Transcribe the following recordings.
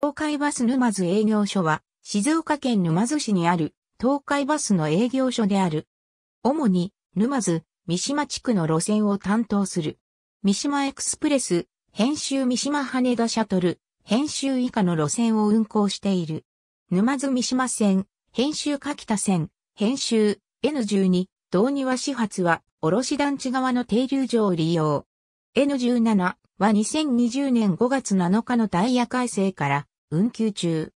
東海バス沼津営業所は、静岡県沼津市にある東海バスの営業所である。主に沼津、三島地区の路線を担当する。三島エクスプレス、編集三島羽田シャトル、編集以下の路線を運行している。沼津三島線、編集柿田線、編集 N12、道庭始発は、卸団地側の停留所を利用。N17 は2020年5月7日のダイヤ改正から運休中。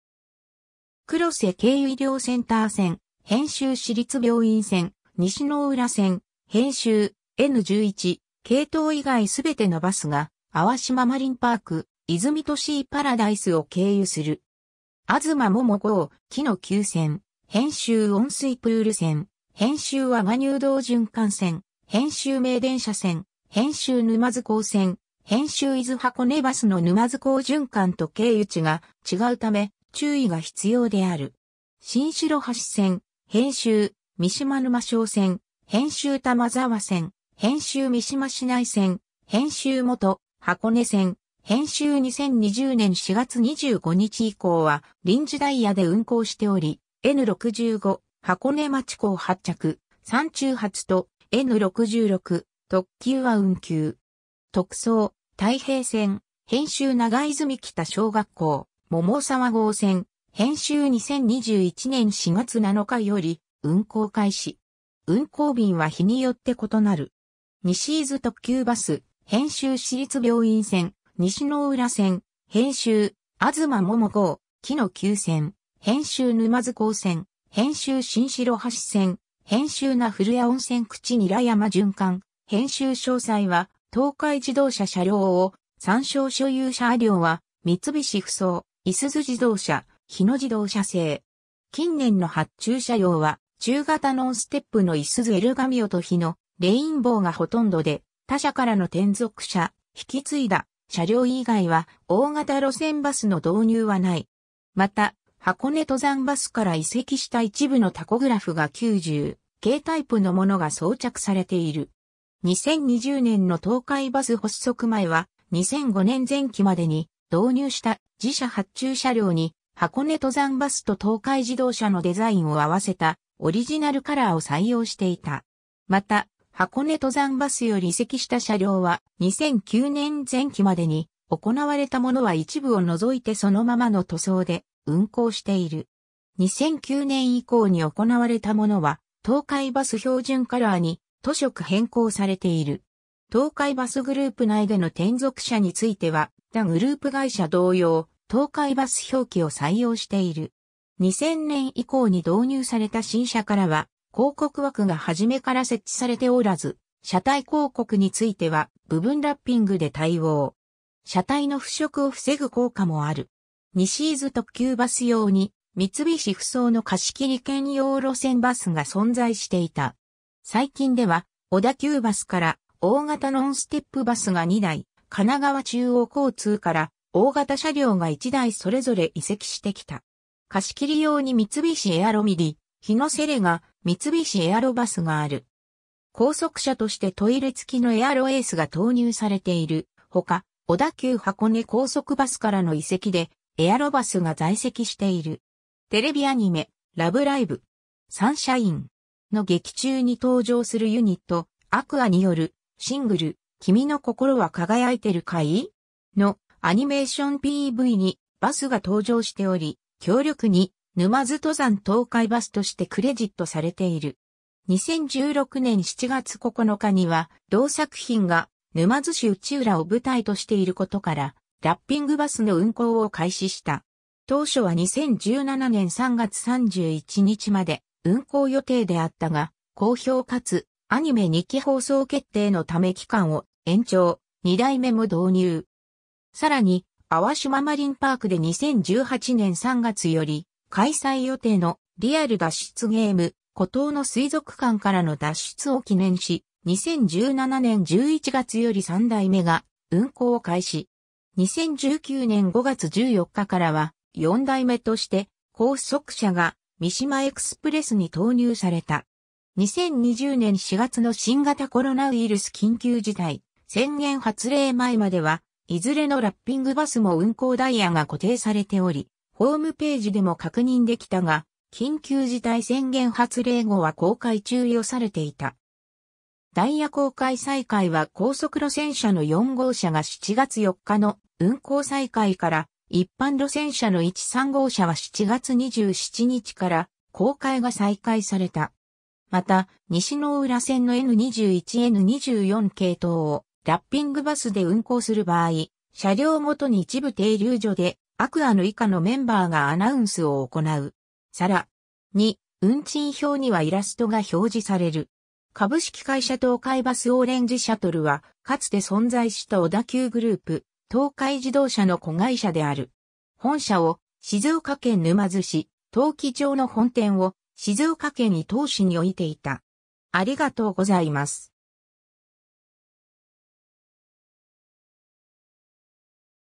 黒瀬経由医療センター線、編集私立病院線、西の浦線、編集 N11、系統以外すべてのバスが、淡島マリンパーク、泉都市パラダイスを経由する。東桃号、木の急線、編集温水プール線、編集は我乳道循環線、編集名電車線、編集沼津港線、編集伊豆箱根バスの沼津港循環と経由地が違うため注意が必要である。新城橋線、編集、三島沼小線、編集玉沢線、編集三島市内線、編集元、箱根線、編集2020年4月25日以降は臨時ダイヤで運行しており、N65 箱根町港発着、山中発と N66 特急は運休。特装、太平線、編集長泉北小学校、桃沢号線、編集2021年4月7日より運行開始。運行便は日によって異なる。西伊豆特急バス、編集市立病院線、西の浦線、編集、東桃号、木の急線、編集沼津港線、編集新城橋線、編集な古屋温泉口にら山循環、編集詳細は東海自動車車両を、参照所有車両は、三菱不走、いすゞ自動車、日野自動車製。近年の発注車両は、中型ノンステップのいすゞエルガミオと日野、レインボーがほとんどで、他社からの転属車、引き継いだ車両以外は、大型路線バスの導入はない。また、箱根登山バスから移籍した一部のタコグラフが90、K タイプのものが装着されている。2020年の東海バス発足前は、2005年前期までに導入した自社発注車両に箱根登山バスと東海自動車のデザインを合わせたオリジナルカラーを採用していた。また、箱根登山バスより移籍した車両は2009年前期までに行われたものは一部を除いてそのままの塗装で運行している。2009年以降に行われたものは東海バス標準カラーに都職変更されている。東海バスグループ内での転属者については、他グループ会社同様、東海バス表記を採用している。2000年以降に導入された新車からは、広告枠が初めから設置されておらず、車体広告については部分ラッピングで対応。車体の腐食を防ぐ効果もある。西伊豆特急バス用に三菱不走の貸切兼用路線バスが存在していた。最近では、小田急バスから大型ノンステップバスが2台、神奈川中央交通から大型車両が1台それぞれ移籍してきた。貸し切り用に三菱エアロミリ、日野セレが三菱エアロバスがある。高速車としてトイレ付きのエアロエースが投入されている。ほか、小田急箱根高速バスからの移籍で、エアロバスが在籍している。テレビアニメ、ラブライブ、サンシャイン、の劇中に登場するユニット、アクアによるシングル、君の心は輝いてるかいのアニメーション PV にバスが登場しており、強力に沼津登山東海バスとしてクレジットされている。2016年7月9日には、同作品が沼津市内浦を舞台としていることから、ラッピングバスの運行を開始した。当初は2017年3月31日まで、運行予定であったが、好評かつ、アニメ2期放送決定のため期間を延長、2代目も導入。さらに、淡島マリンパークで2018年3月より、開催予定のリアル脱出ゲーム、孤島の水族館からの脱出を記念し、2017年11月より3代目が運行を開始。2019年5月14日からは4代目として、拘束者が三島エクスプレスに投入された。2020年4月の新型コロナウイルス緊急事態宣言発令前までは、いずれのラッピングバスも運行ダイヤが固定されており、ホームページでも確認できたが、緊急事態宣言発令後は公開注意をされていた。ダイヤ公開再開は高速路線車の4号車が7月4日の運行再開から一般路線車の13号車は7月27日から公開が再開された。また、西の浦線の N21、N24 系統をラッピングバスで運行する場合、車両ごとに一部停留所で、アクアの以下のメンバーがアナウンスを行う。さらに、運賃表にはイラストが表示される。株式会社東海バスオーレンジシャトルは、かつて存在した小田急グループ、東海自動車の子会社である。本社を静岡県沼津市、陶器町の本店を静岡県に投資に置いていた。ありがとうございます。